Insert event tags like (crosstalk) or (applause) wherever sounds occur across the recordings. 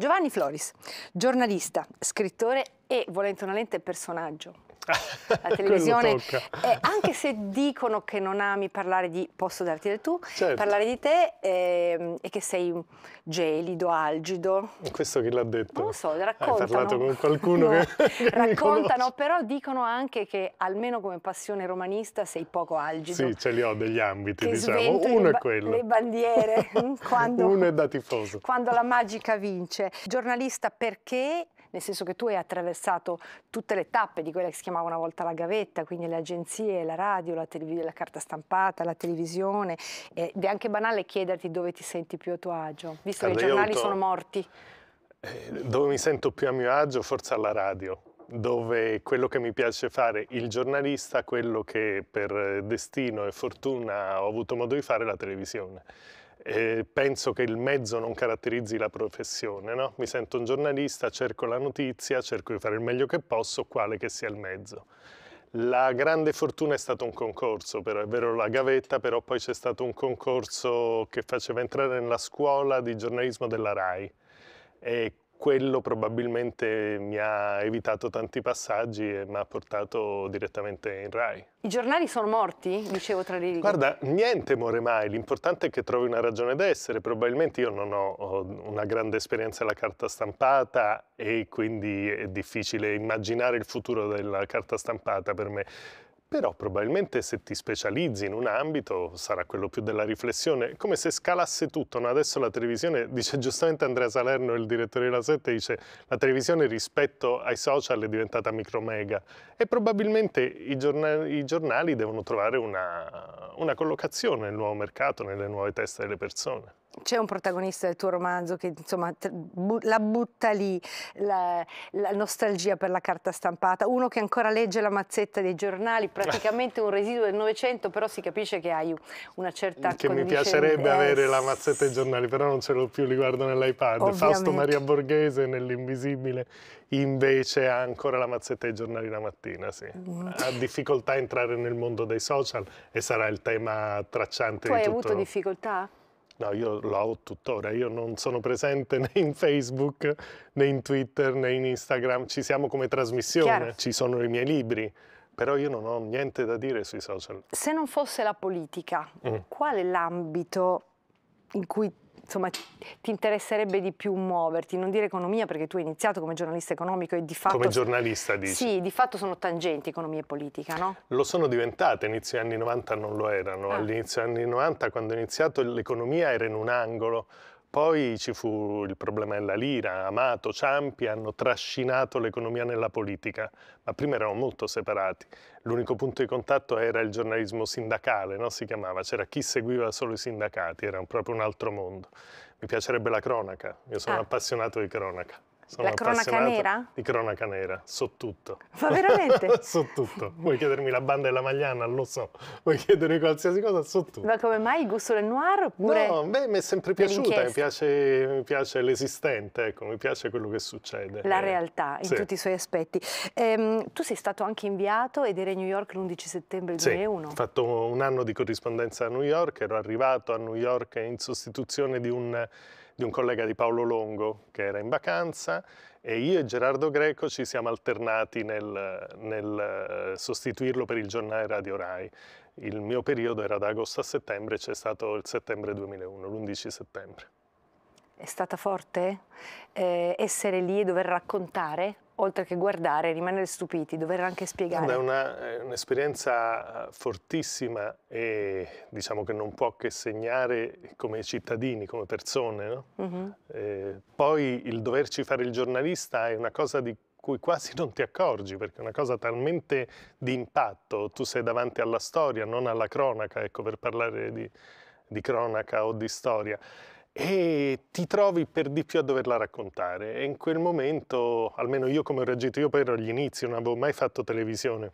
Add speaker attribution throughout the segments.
Speaker 1: Giovanni Floris, giornalista, scrittore e, volente una lente, personaggio la (laughs) televisione, eh, anche se dicono che non ami parlare di posso darti del tu, certo. parlare di te eh, e che sei gelido,
Speaker 2: algido. Questo chi l'ha detto? Non lo so, raccontano. Hai parlato con qualcuno no. che, (laughs) Raccontano,
Speaker 1: però dicono anche che almeno come passione romanista sei poco algido. Sì,
Speaker 2: ce li ho degli ambiti, diciamo. Uno è quello. Le
Speaker 1: bandiere. (laughs) quando, Uno è
Speaker 2: da tifoso.
Speaker 1: Quando la magica vince. Giornalista perché nel senso che tu hai attraversato tutte le tappe di quella che si chiamava una volta la gavetta, quindi le agenzie, la radio, la, la carta stampata, la televisione, eh, ed è anche banale chiederti dove ti senti più a tuo agio, visto Aiuto. che i giornali sono morti.
Speaker 2: Eh, dove mi sento più a mio agio? Forse alla radio, dove quello che mi piace fare, il giornalista, quello che per eh, destino e fortuna ho avuto modo di fare, la televisione eh, penso che il mezzo non caratterizzi la professione, no? Mi sento un giornalista, cerco la notizia, cerco di fare il meglio che posso, quale che sia il mezzo. La grande fortuna è stato un concorso, però è vero la gavetta, però poi c'è stato un concorso che faceva entrare nella scuola di giornalismo della RAI e quello probabilmente mi ha evitato tanti passaggi e mi ha portato direttamente in Rai.
Speaker 1: I giornali sono morti, dicevo tra le
Speaker 2: righe. Guarda, niente muore mai, l'importante è che trovi una ragione d'essere. Probabilmente io non ho una grande esperienza alla carta stampata e quindi è difficile immaginare il futuro della carta stampata per me però probabilmente se ti specializzi in un ambito sarà quello più della riflessione, come se scalasse tutto. No? Adesso la televisione, (laughs) dice giustamente Andrea Salerno, il direttore della 7, dice la televisione rispetto ai social è diventata micromega e probabilmente i giornali, i giornali devono trovare una, una collocazione nel nuovo mercato, nelle nuove teste delle persone
Speaker 1: c'è un protagonista del tuo romanzo che insomma la butta lì, la, la, nostalgia per la carta stampata, uno che ancora legge la mazzetta dei giornali, praticamente un residuo del Novecento, però si capisce che hai una certa... Che mi piacerebbe eh, avere la mazzetta dei
Speaker 2: giornali, però non ce l'ho più, li guardo nell'iPad. Ovviamente. Fausto Maria Borghese nell'Invisibile invece ha ancora la mazzetta dei giornali la mattina, sì. Mm. Ha difficoltà a entrare nel mondo dei social e sarà il tema tracciante tu di tutto. Tu hai avuto
Speaker 1: difficoltà?
Speaker 2: No, io lo ho tuttora, io non sono presente (laughs) né in Facebook, né in Twitter, né in Instagram, ci siamo come trasmissione, Chiaro. ci sono i miei libri, però io non ho niente da dire sui social.
Speaker 1: Se non fosse la politica, mm. qual è l'ambito in cui insomma, ti interesserebbe di più muoverti, non dire economia perché tu hai iniziato come giornalista economico e di fatto... Come
Speaker 2: giornalista dici? Sì,
Speaker 1: di fatto sono tangenti economia e politica, no?
Speaker 2: Lo sono diventate, inizio anni 90 non lo erano, ah. all'inizio anni 90 quando ho iniziato l'economia era in un angolo, poi ci fu il problema della lira, Amato, Ciampi hanno trascinato l'economia nella politica, ma prima erano molto separati. L'unico punto di contatto era il giornalismo sindacale, no? si chiamava, c'era chi seguiva solo i sindacati, era proprio un altro mondo. Mi piacerebbe la cronaca, io sono ah. appassionato di cronaca. Sono la cronaca nera? Di cronaca nera, so tutto. Ma veramente? (laughs) so tutto. Vuoi chiedermi la banda della Magliana? Lo so. Vuoi chiedermi qualsiasi cosa? So tutto. Ma come mai il gusto del noir? Oppure no, beh, mi è sempre piaciuta, mi piace, mi piace l'esistente, ecco, mi piace quello che succede. La eh, realtà in sì. tutti
Speaker 1: i suoi aspetti. Ehm, tu sei stato anche inviato ed eri a New York l'11 settembre 2001. Sì, ho
Speaker 2: fatto un anno di corrispondenza a New York, ero arrivato a New York in sostituzione di un di un collega di Paolo Longo che era in vacanza e io e Gerardo Greco ci siamo alternati nel, nel eh, sostituirlo per il giornale Radio Rai. Il mio periodo era da agosto a settembre, c'è stato il settembre 2001, l'11 settembre.
Speaker 1: È stata forte eh, essere lì e dover raccontare oltre che guardare, rimanere stupiti, dover anche spiegare. È,
Speaker 2: una, eh, un'esperienza eh, fortissima e diciamo che non può che segnare come cittadini, come persone. No? Uh-huh. Eh, poi il doverci fare il giornalista è una cosa di cui quasi non ti accorgi, perché è una cosa talmente di impatto, tu sei davanti alla storia, non alla cronaca, ecco, per parlare di, di cronaca o di storia e ti trovi per di più a doverla raccontare e in quel momento, almeno io come ho reagito, io poi ero agli inizi, non avevo mai fatto televisione,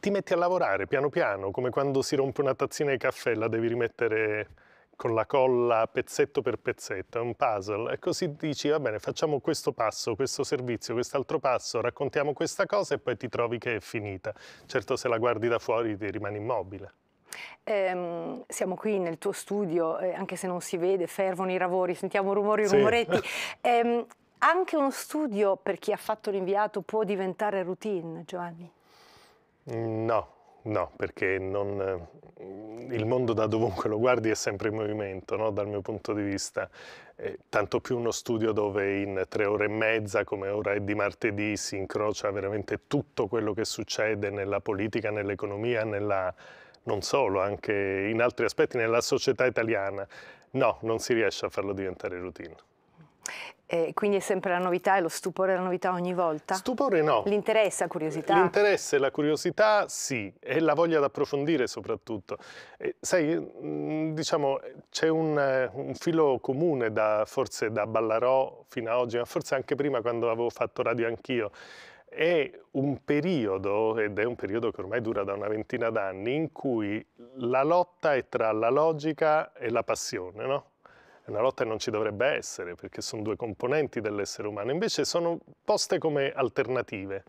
Speaker 2: ti metti a lavorare piano piano, come quando si rompe una tazzina di caffè, la devi rimettere con la colla pezzetto per pezzetto, è un puzzle. E così dici, va bene, facciamo questo passo, questo servizio, quest'altro passo, raccontiamo questa cosa e poi ti trovi che è finita. Certo se la guardi da fuori ti rimani immobile.
Speaker 1: Ehm, siamo qui nel tuo studio, eh, anche se non si vede, fervono i lavori, sentiamo rumori, sì. rumoretti. (laughs) Ehm, anche uno studio per chi ha fatto l'inviato può diventare routine, Giovanni?
Speaker 2: Mm, no, no, perché non, eh, il mondo da dovunque lo guardi è sempre in movimento, no? dal mio punto di vista. Eh, tanto più uno studio dove in tre ore e mezza, come ora è di martedì, si incrocia veramente tutto quello che succede nella politica, nell'economia, nella non solo, anche in altri aspetti nella società italiana. No, non si riesce a farlo diventare routine.
Speaker 1: E quindi è sempre la novità e lo stupore è la novità ogni volta? Stupore no. L'interesse, la curiosità?
Speaker 2: L'interesse, la curiosità sì, e la voglia di approfondire soprattutto. E, sai, mm, diciamo, c'è un, eh, un, filo comune da, forse da Ballarò fino ad oggi, ma forse anche prima quando avevo fatto radio anch'io, è un periodo, ed è un periodo che ormai dura da una ventina d'anni, in cui la lotta è tra la logica e la passione, no? È una lotta che non ci dovrebbe essere, perché sono due componenti dell'essere umano, invece sono poste come alternative.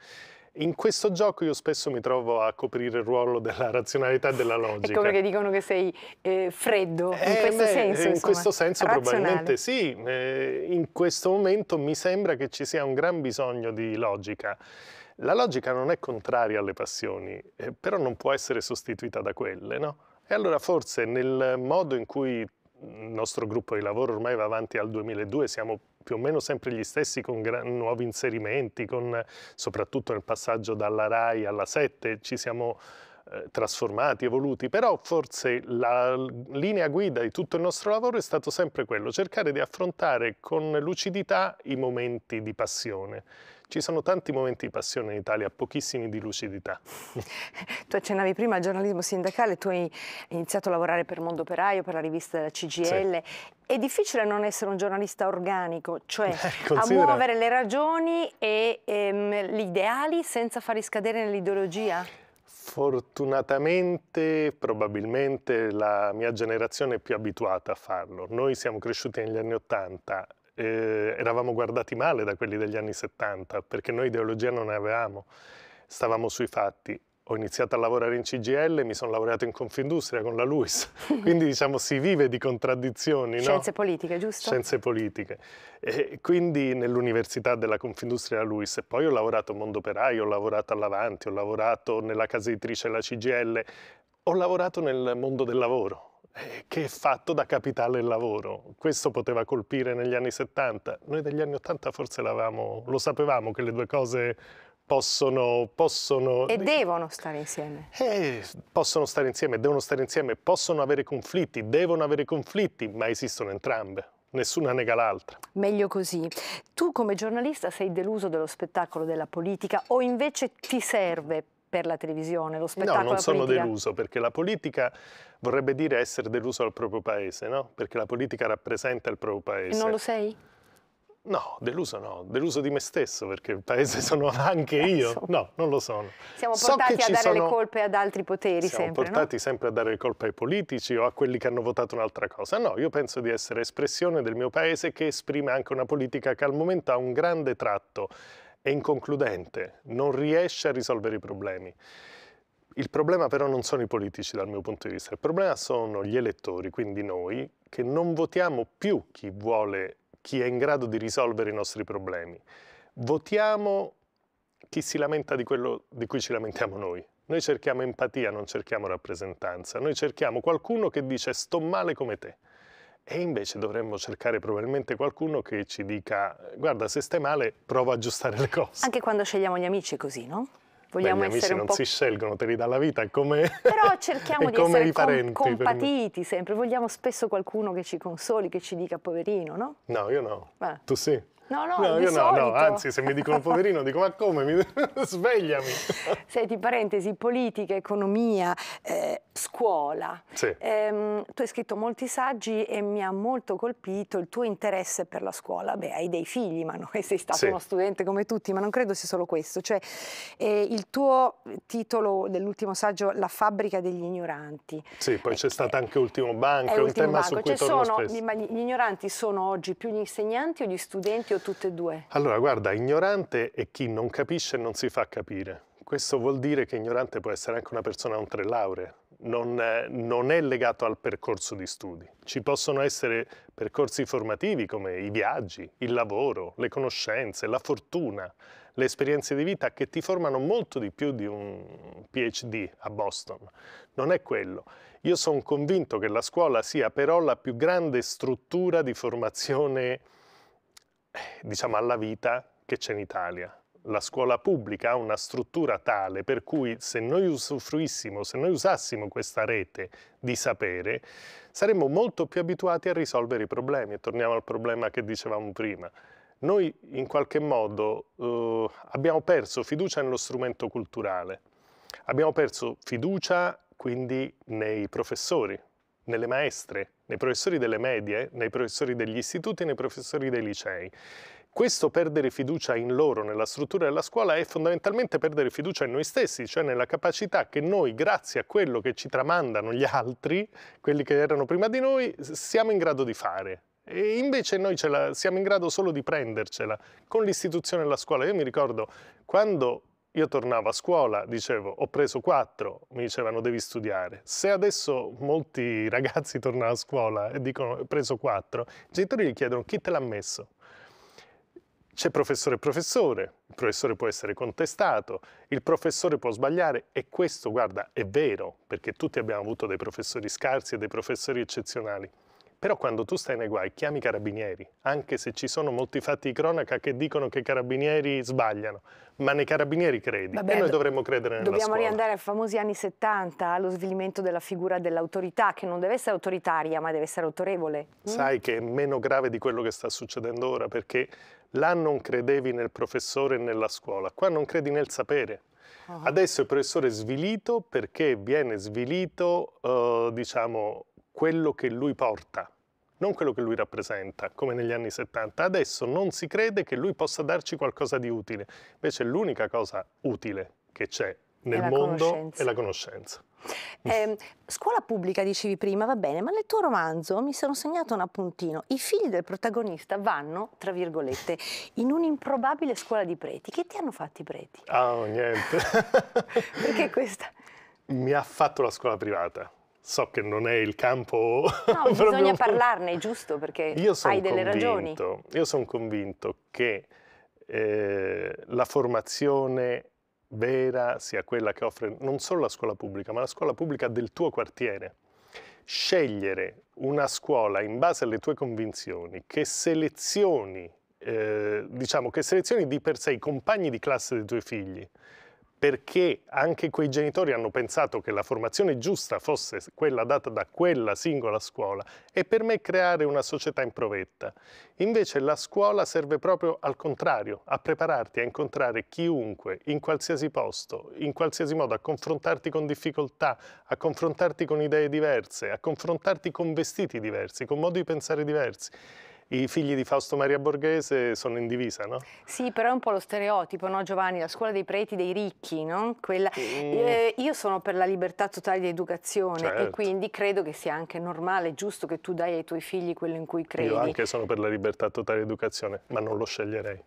Speaker 2: In questo gioco io spesso mi trovo a coprire il ruolo della razionalità e della (laughs) logica. È ecco perché
Speaker 1: dicono che sei eh, freddo, eh, in questo beh, senso. In questo senso razionale. probabilmente
Speaker 2: sì, eh, in questo momento mi sembra che ci sia un gran bisogno di logica. La logica non è contraria alle passioni, eh, però non può essere sostituita da quelle, no? E allora forse nel modo in cui il nostro gruppo di lavoro ormai va avanti al 2002, siamo più o meno sempre gli stessi con nuovi inserimenti, con, soprattutto nel passaggio dalla RAI alla 7 ci siamo eh, trasformati, evoluti, però forse la linea guida di tutto il nostro lavoro è stato sempre quello, cercare di affrontare con lucidità i momenti di passione ci sono tanti momenti di passione in Italia, pochissimi di lucidità.
Speaker 1: (laughs) tu accennavi prima al giornalismo sindacale, tu hai iniziato a lavorare per Mondo Operaio, per la rivista della CGL. Sì. È difficile non essere un giornalista organico, cioè (laughs) eh, a muovere le ragioni e ehm, gli ideali senza far riscadere nell'ideologia?
Speaker 2: Fortunatamente, probabilmente la mia generazione è più abituata a farlo. Noi siamo cresciuti negli anni Ottanta, eh, eravamo guardati male da quelli degli anni 70 perché noi ideologia non ne avevamo, stavamo sui fatti. Ho iniziato a lavorare in CGL, mi sono laureato in Confindustria con la LUIS, (laughs) quindi diciamo si vive di contraddizioni. Scienze
Speaker 1: no? politiche, giusto? Scienze
Speaker 2: politiche. E quindi nell'università della Confindustria della LUIS e poi ho lavorato a Mondoperaio, ho lavorato all'Avanti, ho lavorato nella casa editrice della CGL, ho lavorato nel mondo del lavoro, eh, che è fatto da capitale e lavoro. Questo poteva colpire negli anni 70. Noi degli anni 80 forse lo sapevamo che le due cose possono... possono e
Speaker 1: devono stare insieme.
Speaker 2: Eh, possono stare insieme, devono stare insieme, possono avere conflitti, devono avere conflitti, ma esistono entrambe nessuna nega l'altra.
Speaker 1: Meglio così. Tu come giornalista sei deluso dello spettacolo della politica o invece ti serve per la televisione, lo spettacolo. No, non sono politica.
Speaker 2: deluso perché la politica vorrebbe dire essere deluso al proprio paese, no? Perché la politica rappresenta il proprio paese. E non lo sei? No, deluso no, deluso di me stesso perché il paese (laughs) sono anche eh, io. No, non lo sono. Siamo portati a dare sono... le
Speaker 1: colpe ad altri poteri Siamo sempre, portati
Speaker 2: no? sempre a dare le colpe ai politici o a quelli che hanno votato un'altra cosa. No, io penso di essere espressione del mio paese che esprime anche una politica che al momento ha un grande tratto è inconcludente, non riesce a risolvere i problemi. Il problema però non sono i politici dal mio punto di vista, il problema sono gli elettori, quindi noi, che non votiamo più chi vuole, chi è in grado di risolvere i nostri problemi. Votiamo chi si lamenta di quello di cui ci lamentiamo noi. Noi cerchiamo empatia, non cerchiamo rappresentanza. Noi cerchiamo qualcuno che dice sto male come te. E invece dovremmo cercare probabilmente qualcuno che ci dica guarda se stai male prova a aggiustare le cose.
Speaker 1: Anche quando scegliamo gli amici così,
Speaker 2: no? vogliamo Beh, gli amici non po'... si scelgono, te li dà la vita, è come (laughs)
Speaker 1: Però cerchiamo (laughs) di essere parenti, com compatiti sempre, vogliamo spesso qualcuno che ci consoli, che ci dica poverino, no?
Speaker 2: No, io no. Beh. Tu sì?
Speaker 1: No, no, no, io no, no, anzi
Speaker 2: se mi dicono poverino dico ma come, mi... (laughs) svegliami.
Speaker 1: (laughs) Senti, parentesi, politica, economia, eh, scuola. Sì. Eh, tu hai scritto molti saggi e mi ha molto colpito il tuo interesse per la scuola. Beh, hai dei figli, ma noi sei stato sì. uno studente come tutti, ma non credo sia solo questo. Cioè, eh, il tuo titolo dell'ultimo saggio, La fabbrica degli ignoranti.
Speaker 2: Sì, poi c'è eh, stato eh, anche Ultimo Banco, è un tema banco. su cui cioè, torno sono, spesso.
Speaker 1: Ma gli ignoranti sono oggi più gli insegnanti o gli studenti o tutte e due?
Speaker 2: Allora, guarda, ignorante è chi non capisce e non si fa capire. Questo vuol dire che ignorante può essere anche una persona con tre lauree, non, non, è legato al percorso di studi. Ci possono essere percorsi formativi come i viaggi, il lavoro, le conoscenze, la fortuna, le esperienze di vita che ti formano molto di più di un PhD a Boston. Non è quello. Io sono convinto che la scuola sia però la più grande struttura di formazione diciamo, alla vita che c'è in Italia. La scuola pubblica ha una struttura tale per cui se noi usufruissimo, se noi usassimo questa rete di sapere, saremmo molto più abituati a risolvere i problemi. E torniamo al problema che dicevamo prima noi in qualche modo eh, abbiamo perso fiducia nello strumento culturale, abbiamo perso fiducia quindi nei professori, nelle maestre, nei professori delle medie, nei professori degli istituti nei professori dei licei. Questo perdere fiducia in loro, nella struttura della scuola, è fondamentalmente perdere fiducia in noi stessi, cioè nella capacità che noi, grazie a quello che ci tramandano gli altri, quelli che erano prima di noi, siamo in grado di fare. E invece noi ce la, siamo in grado solo di prendercela con l'istituzione della scuola. Io mi ricordo quando io tornavo a scuola, dicevo, ho preso quattro, mi dicevano devi studiare. Se adesso molti (laughs) ragazzi tornano a scuola e dicono ho preso quattro, i genitori gli chiedono chi te l'ha messo. C'è professore e professore, il professore può essere contestato, il professore può sbagliare e questo, guarda, è vero, perché tutti abbiamo avuto dei professori scarsi e dei professori eccezionali. Però quando tu stai nei guai chiami i carabinieri, anche se ci sono molti fatti di cronaca che dicono che i carabinieri sbagliano, ma nei carabinieri credi Vabbè, e noi dovremmo credere nella Dobbiamo scuola. riandare
Speaker 1: ai famosi anni 70, allo svilimento della figura dell'autorità, che non deve essere autoritaria ma deve essere autorevole. Mm? Sai
Speaker 2: mm. che è meno grave di quello che sta succedendo ora, perché là non credevi nel professore e nella scuola, qua non credi nel sapere. Uh ah. -huh. Adesso il professore è svilito perché viene svilito, uh, diciamo, quello che lui porta, non quello che lui rappresenta, come negli anni 70. Adesso non si crede che lui possa darci qualcosa di utile, invece l'unica cosa utile che c'è nel mondo è la conoscenza.
Speaker 1: Eh, scuola pubblica, dicevi prima, va bene, ma nel tuo romanzo mi sono segnato un appuntino. I figli del protagonista vanno, tra virgolette, in un'improbabile scuola di preti. Che ti hanno fatto i preti?
Speaker 2: Ah, oh, niente. (laughs) Perché questa? Mi ha fatto la scuola privata so che non è il campo... No, (laughs)
Speaker 1: bisogna parlarne, giusto? Perché hai delle ragioni.
Speaker 2: Io sono convinto che eh, la formazione vera sia quella che offre non solo la scuola pubblica, ma la scuola pubblica del tuo quartiere. Scegliere una scuola in base alle tue convinzioni, che selezioni, eh, diciamo, che selezioni di per sé i compagni di classe dei tuoi figli, perché anche quei genitori hanno pensato che la formazione giusta fosse quella data da quella singola scuola e per me creare una società in provetta. Invece la scuola serve proprio al contrario, a prepararti a incontrare chiunque, in qualsiasi posto, in qualsiasi modo, a confrontarti con difficoltà, a confrontarti con idee diverse, a confrontarti con vestiti diversi, con modi di pensare diversi i figli di Fausto Maria Borghese sono in divisa, no?
Speaker 1: Sì, però è un po' lo stereotipo, no Giovanni? La scuola dei preti dei ricchi, no? Quella... Mm. Eh, io sono per la libertà totale di educazione certo. e quindi credo che sia anche normale, giusto che tu dai ai tuoi figli quello in cui credi. Io anche
Speaker 2: sono per la libertà totale di educazione, ma non lo sceglierei.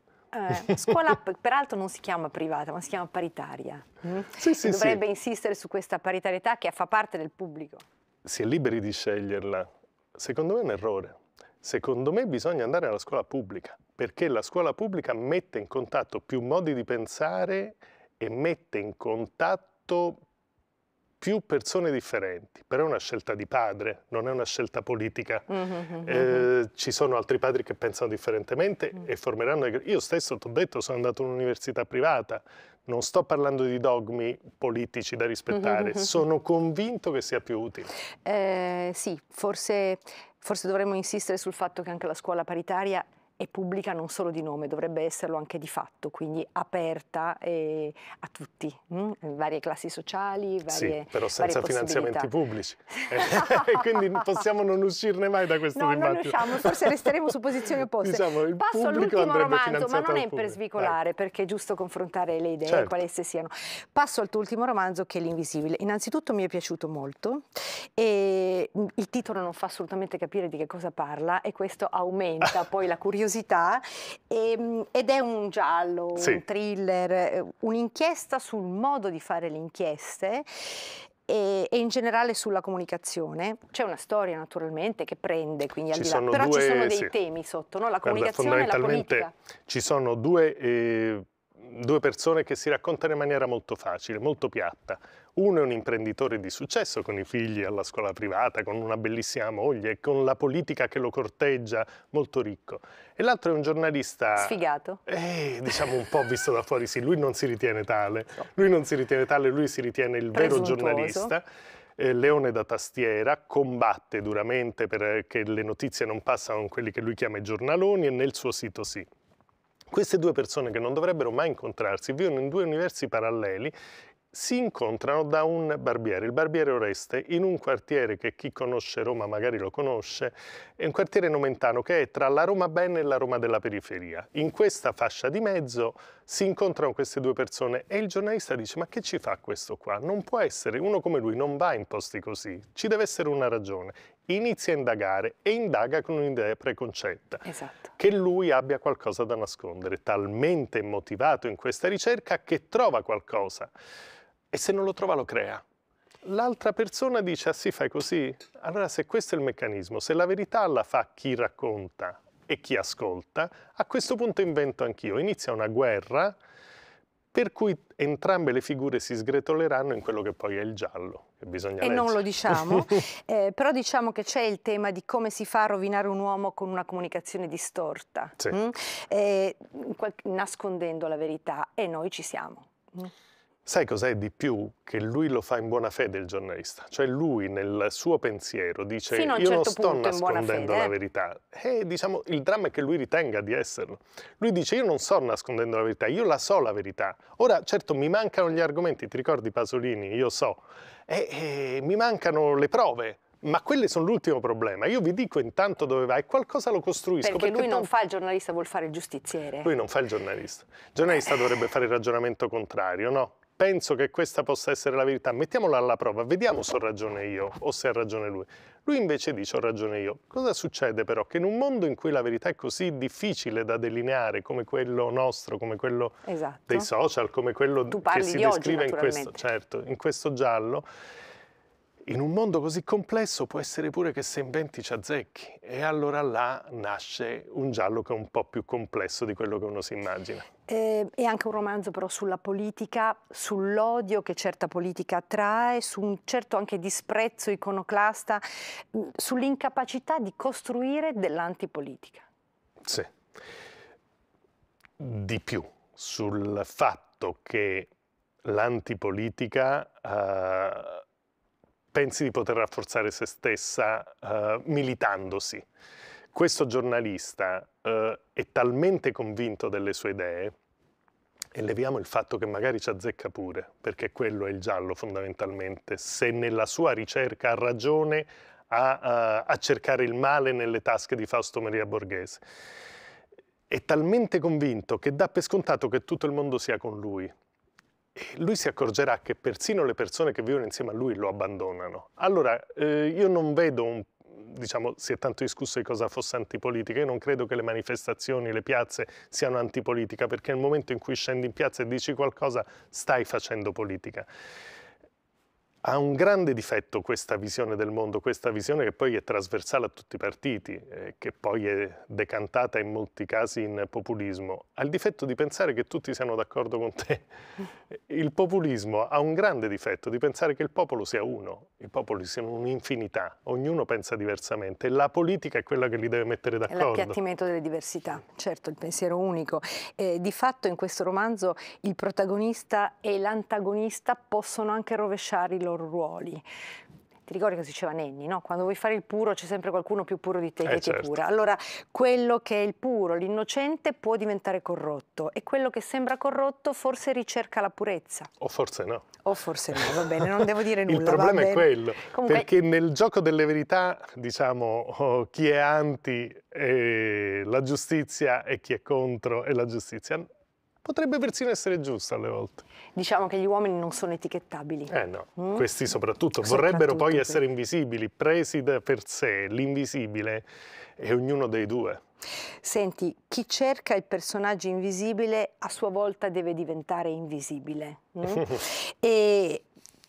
Speaker 1: Eh, scuola (laughs) peraltro non si chiama privata, ma si chiama paritaria. Mm? Sì, sì, dovrebbe sì. insistere su questa paritarietà che fa parte del pubblico.
Speaker 2: Si è liberi di sceglierla. Secondo me è un errore. Secondo me bisogna andare alla scuola pubblica, perché la scuola pubblica mette in contatto più modi di pensare e mette in contatto più persone differenti, però è una scelta di padre, non è una scelta politica. Mm -hmm, eh, mm-hmm. ci sono altri padri che pensano differentemente mm -hmm. e formeranno... Io stesso, ti ho detto, sono andato in un'università privata, non sto parlando di dogmi politici da rispettare, mm-hmm, sono convinto che sia più utile.
Speaker 1: Eh, sì, forse, forse dovremmo insistere sul fatto che anche la scuola paritaria e pubblica non solo di nome, dovrebbe esserlo anche di fatto, quindi aperta eh, a tutti, mh? Mm? varie classi sociali, varie Sì, però senza finanziamenti
Speaker 2: pubblici, (laughs) E eh, quindi possiamo non uscirne mai da questo no, dibattito. No, non usciamo, forse resteremo su posizioni opposte. Diciamo, il Passo all'ultimo romanzo, ma non è per svicolare, Vai.
Speaker 1: Certo. perché è giusto confrontare le idee, certo. quali esse siano. Passo al tuo ultimo romanzo che è L'Invisibile. Innanzitutto mi è piaciuto molto e mm, il titolo non fa assolutamente capire di che cosa parla e questo aumenta (laughs) poi la curiosità curiosità e, ehm, ed è un giallo, sì. un thriller, eh, un'inchiesta sul modo di fare le inchieste e, e, in generale sulla comunicazione. C'è una storia naturalmente che prende, quindi ci là, però due, ci sono dei sì. temi sotto, no? la comunicazione Guarda, e la politica.
Speaker 2: Ci sono due, eh, due persone che si raccontano in maniera molto facile, molto piatta. Uno è un imprenditore di successo con i figli alla scuola privata, con una bellissima moglie e con la politica che lo corteggia, molto ricco. E l'altro è un giornalista...
Speaker 1: Sfigato.
Speaker 2: Eh, diciamo un po' visto da fuori, sì, lui non si ritiene tale. Lui non si ritiene tale, lui si ritiene il vero giornalista. Eh, leone da tastiera, combatte duramente perché eh, le notizie non passano con quelli che lui chiama i giornaloni e nel suo sito sì. Queste due persone che non dovrebbero mai incontrarsi vivono in due universi paralleli si incontrano da un barbiere, il barbiere Oreste, in un quartiere che chi conosce Roma magari lo conosce, è un quartiere nomentano che è tra la Roma bene e la Roma della periferia. In questa fascia di mezzo si incontrano queste due persone e il giornalista dice ma che ci fa questo qua? Non può essere, uno come lui non va in posti così, ci deve essere una ragione inizia a indagare e indaga con un'idea preconcetta. Esatto. Che lui abbia qualcosa da nascondere, talmente motivato in questa ricerca che trova qualcosa e se non lo trova lo crea. L'altra persona dice, ah sì, fai così? Allora se questo è il meccanismo, se la verità la fa chi racconta e chi ascolta, a questo punto invento anch'io. Inizia una guerra per cui entrambe le figure si sgretoleranno in quello che poi è il giallo. e leggere. non lo diciamo,
Speaker 1: (laughs) eh, però diciamo che c'è il tema di come si fa a rovinare un uomo con una comunicazione distorta, sì. mm? eh, nascondendo la verità e noi ci siamo. Mm.
Speaker 2: Sai cos'è di più? Che lui lo fa in buona fede il giornalista, cioè lui nel suo pensiero dice io certo non sto nascondendo fede, la eh? verità e diciamo il dramma è che lui ritenga di esserlo. Lui dice io non sto nascondendo la verità, io la so la verità. Ora certo mi mancano gli argomenti, ti ricordi Pasolini, io so, e, e mi mancano le prove, ma quelle sono l'ultimo problema. Io vi dico intanto dove vai, qualcosa lo costruisco. Perché, perché lui non
Speaker 1: fa il giornalista, vuol fare il giustiziere. Lui
Speaker 2: non fa il giornalista. Il giornalista dovrebbe fare il ragionamento contrario, no? penso che questa possa essere la verità, mettiamola alla prova, vediamo se ho ragione io o se ha ragione lui. Lui invece dice ho ragione io. Cosa succede però? Che in un mondo in cui la verità è così difficile da delineare, come quello nostro, come quello esatto. dei social, come quello che si descrive oggi, in, questo, certo, in questo giallo, in un mondo così complesso può essere pure che se inventi ci azzecchi e allora là nasce un giallo che è un po' più complesso di quello che uno si immagina.
Speaker 1: Eh, è anche un romanzo però sulla politica, sull'odio che certa politica attrae, su un certo anche disprezzo iconoclasta, mm, sull'incapacità di costruire dell'antipolitica.
Speaker 2: Sì, di più, sul fatto che l'antipolitica... Eh, pensi di poter rafforzare se stessa eh, militandosi. Questo giornalista eh, è talmente convinto delle sue idee, e leviamo il fatto che magari ci azzecca pure, perché quello è il giallo fondamentalmente, se nella sua ricerca ha ragione a, a, eh, a cercare il male nelle tasche di Fausto Maria Borghese. È talmente convinto che dà per scontato che tutto il mondo sia con lui, lui si accorgerà che persino le persone che vivono insieme a lui lo abbandonano. Allora, eh, io non vedo un diciamo, si è tanto discusso di cosa fosse antipolitica. Io non credo che le manifestazioni, le piazze siano antipolitica, perché nel momento in cui scendi in piazza e dici qualcosa, stai facendo politica ha un grande difetto questa visione del mondo, questa visione che poi è trasversale a tutti i partiti, eh, che poi è decantata in molti casi in populismo, ha il difetto di pensare che tutti siano d'accordo con te. (laughs) Il populismo ha un grande difetto di pensare che il popolo sia uno, i popoli siano un'infinità, ognuno pensa diversamente, la politica è quella che li deve mettere d'accordo. È L'appiattimento
Speaker 1: delle diversità, certo, il pensiero unico. Eh, di fatto in questo romanzo il protagonista e l'antagonista possono anche rovesciare i loro loro ruoli. Ti ricordi cosa diceva Nenni, no? Quando vuoi fare il puro c'è sempre qualcuno più puro di te eh che certo. ti pura. Allora, quello che è il puro, l'innocente, può diventare corrotto e quello che sembra corrotto forse ricerca la
Speaker 2: purezza. O forse no. O forse no,
Speaker 1: va bene, non devo dire (laughs) nulla. il problema è quello, Comunque... perché
Speaker 2: nel gioco delle verità, diciamo, oh, chi è anti è eh, la giustizia e chi è contro è la giustizia potrebbe persino essere giusta alle volte. Diciamo che gli uomini non sono etichettabili. Eh no, mm? questi soprattutto, soprattutto (laughs) vorrebbero poi per... essere invisibili, presi da per sé l'invisibile è ognuno dei due.
Speaker 1: Senti, chi cerca il personaggio invisibile a sua volta deve diventare invisibile. Mm? (laughs) e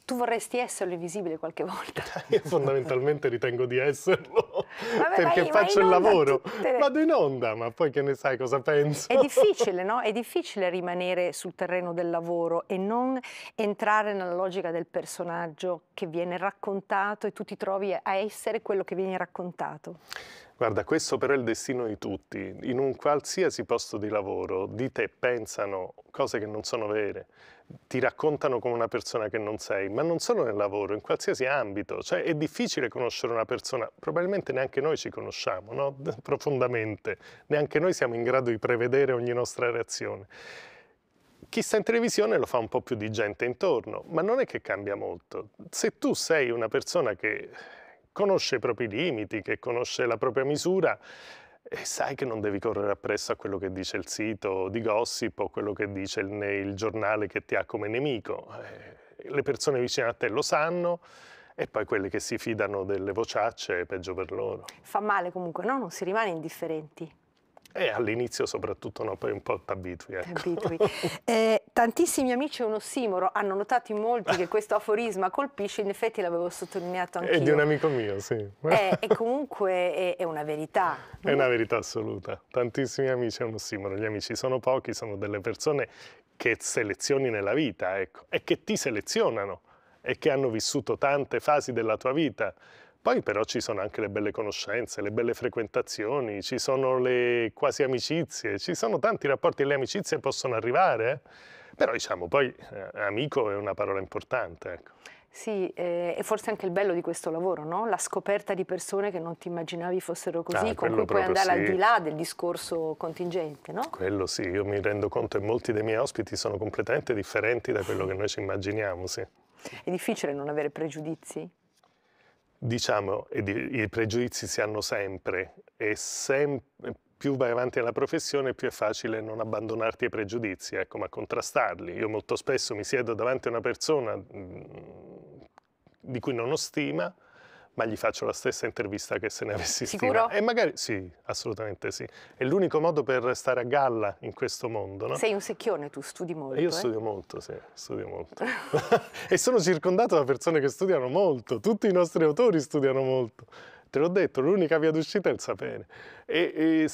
Speaker 1: tu vorresti esserlo invisibile qualche volta?
Speaker 2: (laughs) Io fondamentalmente ritengo di esserlo,
Speaker 1: Vabbè, perché vai, faccio il lavoro. Tutte... Vado
Speaker 2: in onda, ma poi che ne sai cosa penso? È (laughs) difficile,
Speaker 1: no? È difficile rimanere sul terreno del lavoro e non entrare nella logica del personaggio che viene raccontato e tu ti trovi a essere quello che viene raccontato.
Speaker 2: Guarda, questo però è il destino di tutti. In un qualsiasi posto di lavoro di te pensano cose che non sono vere, ti raccontano come una persona che non sei, ma non solo nel lavoro, in qualsiasi ambito. Cioè è difficile conoscere una persona, probabilmente neanche noi ci conosciamo no? (laughs) profondamente, neanche noi siamo in grado di prevedere ogni nostra reazione. Chi sta in televisione lo fa un po' più di gente intorno, ma non è che cambia molto. Se tu sei una persona che conosce i propri limiti, che conosce la propria misura e sai che non devi correre appresso a quello che dice il sito di gossip o quello che dice il, il giornale che ti ha come nemico. Eh, le persone vicine a te lo sanno e poi quelle che si fidano delle vociacce è peggio per loro.
Speaker 1: Fa male comunque, no? Non si rimane indifferenti.
Speaker 2: Eh, all'inizio soprattutto no, poi un po' t'abitui.
Speaker 1: Ecco. (laughs) Eh, tantissimi amici è un ossimoro, hanno notato in molti che questo aforisma colpisce, in effetti l'avevo sottolineato anche È di un amico
Speaker 2: mio, sì. Eh,
Speaker 1: comunque è, è, una verità. È
Speaker 2: una verità assoluta, tantissimi amici è un ossimoro, gli amici sono pochi, sono delle persone che selezioni nella vita, ecco, e che ti selezionano, e che hanno vissuto tante fasi della tua vita, poi però ci sono anche le belle conoscenze, le belle frequentazioni, ci sono le quasi amicizie, ci sono tanti rapporti e le amicizie possono arrivare, però diciamo poi eh, amico è una parola importante. Ecco.
Speaker 1: Sì, eh, forse anche il bello di questo lavoro, no? la scoperta di persone che non ti immaginavi fossero così, ah, con cui puoi andare sì. al di là del discorso contingente. No?
Speaker 2: Quello sì, io mi rendo conto che molti dei miei ospiti sono completamente differenti da quello che noi ci immaginiamo. Sì.
Speaker 1: È difficile non avere pregiudizi?
Speaker 2: diciamo, i pregiudizi si hanno sempre e sem più vai avanti nella professione più è facile non abbandonarti ai pregiudizi, ecco, ma contrastarli. Io molto spesso mi siedo davanti a una persona mm, di cui non ho stima, ma gli faccio la stessa intervista che se ne avessi Sicuro? Stima. E magari sì, assolutamente sì. È l'unico modo per stare a galla in questo mondo. No? Sei
Speaker 1: un secchione, tu studi molto. E io eh? studio
Speaker 2: molto, sì, studio molto. (laughs) e sono circondato da persone che studiano molto, tutti i nostri autori studiano molto. Te l'ho detto, l'unica via d'uscita è il sapere. E, e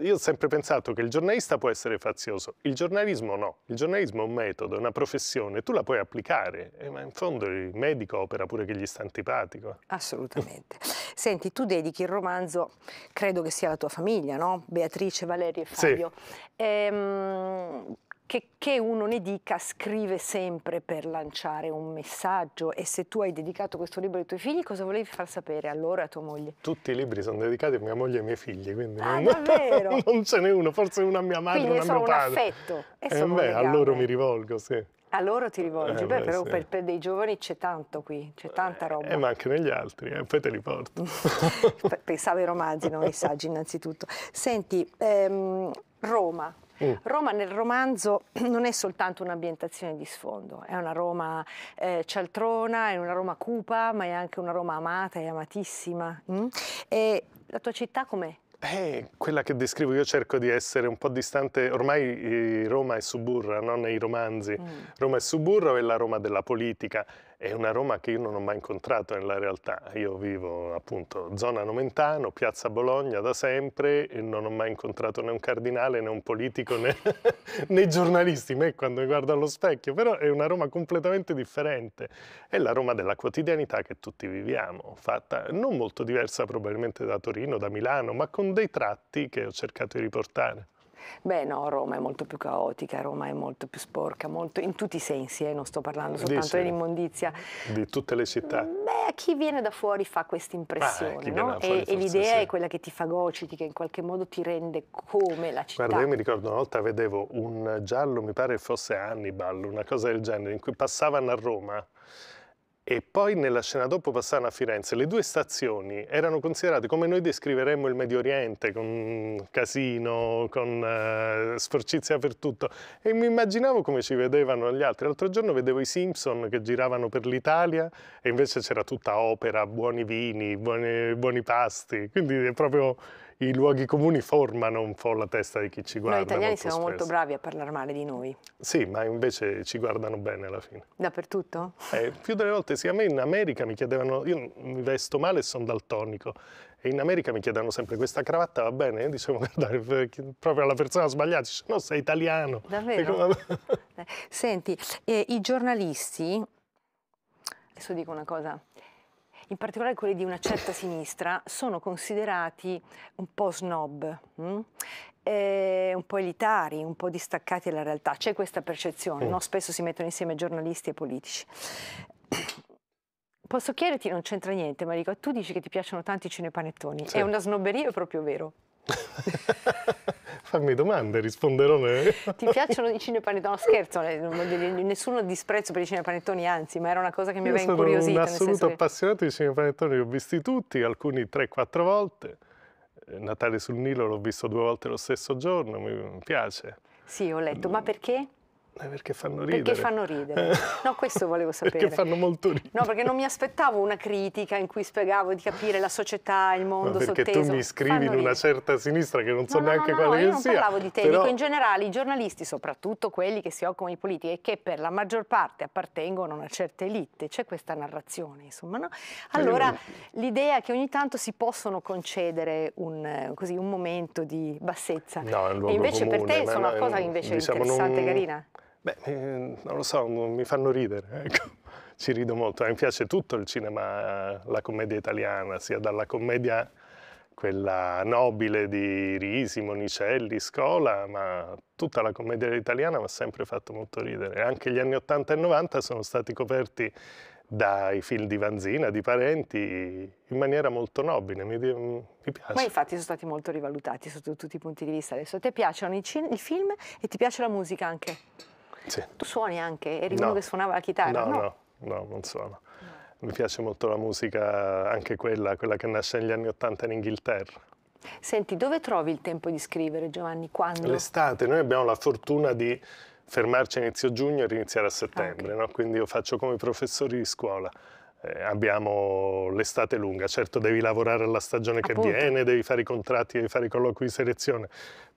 Speaker 2: io ho sempre pensato che il giornalista può essere fazioso, il giornalismo no. Il giornalismo è un metodo, è una professione, tu la puoi applicare, eh, ma in fondo il medico opera pure che gli sta antipatico. Assolutamente.
Speaker 1: Senti, tu dedichi il romanzo, credo che sia la tua famiglia, no? Beatrice, Valerio e Fabio. Sì. Ehm, che, che uno ne dica, scrive sempre per lanciare un messaggio. E se tu hai dedicato questo libro ai tuoi figli, cosa volevi far sapere allora a tua moglie?
Speaker 2: Tutti i libri sono dedicati a mia moglie e ai miei figli, quindi ah, non, (laughs) non, ce n'è uno, forse uno a mia madre, quindi uno a mio padre. Quindi
Speaker 1: affetto. E eh, beh, a loro
Speaker 2: mi rivolgo, sì.
Speaker 1: A loro ti rivolgi, eh, beh, beh, però sì. per, per, dei giovani c'è tanto qui, c'è tanta eh, roba. Eh, ma
Speaker 2: anche negli altri, eh, poi te li porto.
Speaker 1: (laughs) Pensavo ai romanzi, non ai saggi innanzitutto. Senti, ehm, Roma, Mm. Roma nel romanzo (clears throat) non è soltanto un'ambientazione di sfondo, è una Roma eh, cialtrona, è una Roma cupa, ma è anche una Roma amata e amatissima. Mm? E la tua città com'è?
Speaker 2: Eh, quella che descrivo io cerco di essere un po' distante, ormai eh, Roma è suburra, non nei romanzi. Mm. Roma è suburra o è la Roma della politica, è una Roma che io non ho mai incontrato nella realtà. Io vivo appunto zona Nomentano, piazza Bologna da sempre e non ho mai incontrato né un cardinale né un politico né, (laughs) né giornalisti, me quando mi guardo allo specchio, però è una Roma completamente differente. È la Roma della quotidianità che tutti viviamo, fatta non molto diversa probabilmente da Torino, da Milano, ma con dei tratti che ho cercato di riportare.
Speaker 1: Beh no, Roma è molto più caotica, Roma è molto più sporca, molto, in tutti i sensi, eh, non sto parlando soltanto dell'immondizia.
Speaker 2: Di tutte le città. Beh,
Speaker 1: chi viene da fuori fa questa impressione, ah, no? E, e l'idea sì. è quella che ti fa gociti, che in qualche modo ti rende come la città. Guarda, io mi
Speaker 2: ricordo una volta vedevo un giallo, mi pare fosse Hannibal, una cosa del genere, in cui passavano a Roma e poi nella scena dopo passarono a Firenze. Le due stazioni erano considerate come noi descriveremmo il Medio Oriente, con casino, con uh, eh, sporcizia per tutto. E mi immaginavo come ci vedevano gli altri. L'altro giorno vedevo i Simpson che giravano per l'Italia e invece c'era tutta opera, buoni vini, buoni, buoni pasti. Quindi è proprio i luoghi comuni formano un po' la testa di chi ci guarda. Noi italiani molto siamo spesso. molto bravi
Speaker 1: a parlare male di noi.
Speaker 2: Sì, ma invece ci guardano bene alla fine.
Speaker 1: Dappertutto?
Speaker 2: Eh, più delle volte, sì, a me in America mi chiedevano, io mi vesto male e sono daltonico, e in America mi chiedevano sempre questa cravatta va bene? Io dicevo guardate, eh, proprio alla persona sbagliata, dice, no, sei italiano.
Speaker 1: Davvero? Eh, senti, eh, i giornalisti, adesso dico una cosa, in particolare quelli di una certa sinistra, sono considerati un po' snob, eh, un po' elitari, un po' distaccati dalla realtà. C'è questa percezione, mm. no? spesso si mettono insieme giornalisti e politici. Posso chiederti, non c'entra niente, Marico, tu dici che ti piacciono tanti cinepanettoni. Sì. È una snobberia, è proprio vero. (laughs)
Speaker 2: fammi domande, risponderò. Ne... (laughs)
Speaker 1: Ti piacciono i cinepanettoni? No, scherzo, eh, nessuno disprezzo per i cinepanettoni, anzi, ma era una cosa che mi Io aveva incuriosito. Sono un assoluto che...
Speaker 2: appassionato di cinepanettoni, li ho visti tutti, alcuni 3-4 volte. Eh, Natale sul Nilo l'ho visto due volte lo stesso giorno, mi piace.
Speaker 1: Sì, ho letto, ma perché?
Speaker 2: Eh, perché fanno ridere. Perché fanno ridere. Eh.
Speaker 1: No, questo volevo (laughs) sapere. perché fanno molto ridere. No, perché non mi aspettavo una critica in cui spiegavo di capire la società, il mondo no, perché sotteso. tu mi scrivi in una
Speaker 2: certa sinistra che non so no, neanche no, no, quale no, io non parlavo di te, però... dico in
Speaker 1: generale i giornalisti, soprattutto quelli che si occupano di politica e che per la maggior parte appartengono a una certa elite, c'è questa narrazione, insomma, no? Eh, allora, mm. l'idea che ogni tanto si possono concedere un, così, un momento di bassezza. No, è un luogo e invece comune, per te è una cosa invece diciamo interessante, non... carina.
Speaker 2: Beh, eh, non lo so, mi fanno ridere, (laughs) ecco. Ci rido molto, eh, mi piace tutto il cinema, la commedia italiana, sia dalla commedia quella nobile di Risi, Monicelli, Scola, ma tutta la commedia italiana mi ha sempre fatto molto ridere. Anche gli anni 80 e 90 sono stati coperti dai film di Vanzina, di Parenti, in maniera molto nobile, mi, mm, mi piace. Ma infatti
Speaker 1: sono stati molto rivalutati sotto tutti i punti di vista. Adesso ti piacciono i, i film e ti piace la musica anche? Sì. Tu suoni anche, eri no. uno che suonava la chitarra? No, no, no,
Speaker 2: no non suono. No. Mi piace molto la musica, anche quella, quella che nasce negli anni Ottanta in Inghilterra.
Speaker 1: Senti, dove trovi il tempo di scrivere, Giovanni?
Speaker 2: Quando? L'estate, noi abbiamo la fortuna di fermarci a inizio giugno e iniziare a settembre, okay. no? quindi io faccio come professori di scuola. Eh, abbiamo l'estate lunga, certo devi lavorare alla stagione Appunto. che viene, devi fare i contratti, devi fare i colloqui di selezione,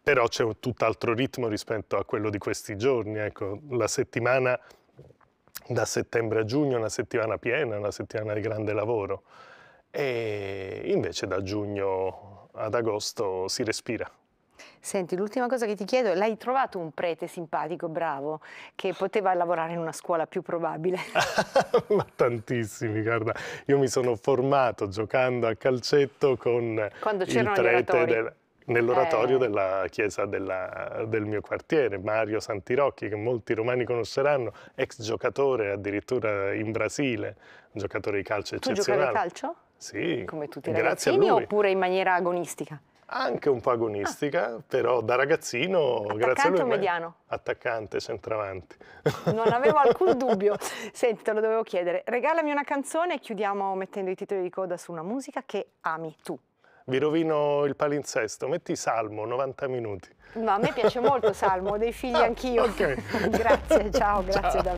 Speaker 2: però c'è un tutt'altro ritmo rispetto a quello di questi giorni. Ecco, la settimana da settembre a giugno è una settimana piena, una settimana di grande lavoro e invece da giugno ad agosto si respira.
Speaker 1: Senti, l'ultima cosa che ti chiedo, l'hai trovato un prete simpatico, bravo, che poteva lavorare in una scuola più probabile?
Speaker 2: (laughs) Ma tantissimi, guarda, io mi sono formato giocando a calcetto con Quando il prete del nell'oratorio eh. della chiesa della, del mio quartiere, Mario Santirocchi, che molti romani conosceranno, ex giocatore addirittura in Brasile, un giocatore di calcio tu eccezionale. Tu giocavi calcio? Sì. Come tutti i ragazzini oppure
Speaker 1: in maniera agonistica? Anche
Speaker 2: un po' agonistica, ah. però da ragazzino, Attaccante grazie a lui. o mediano? Attaccante, centravanti.
Speaker 1: Non avevo (laughs) alcun dubbio. Senti, te lo dovevo chiedere. Regalami una canzone e chiudiamo mettendo i titoli di coda su una musica che ami tu
Speaker 2: vi rovino il palinsesto, metti Salmo, 90 minuti.
Speaker 1: No, a me piace molto Salmo, ho dei figli ah, anch'io. Okay. (laughs) grazie, ciao, grazie ciao. davvero.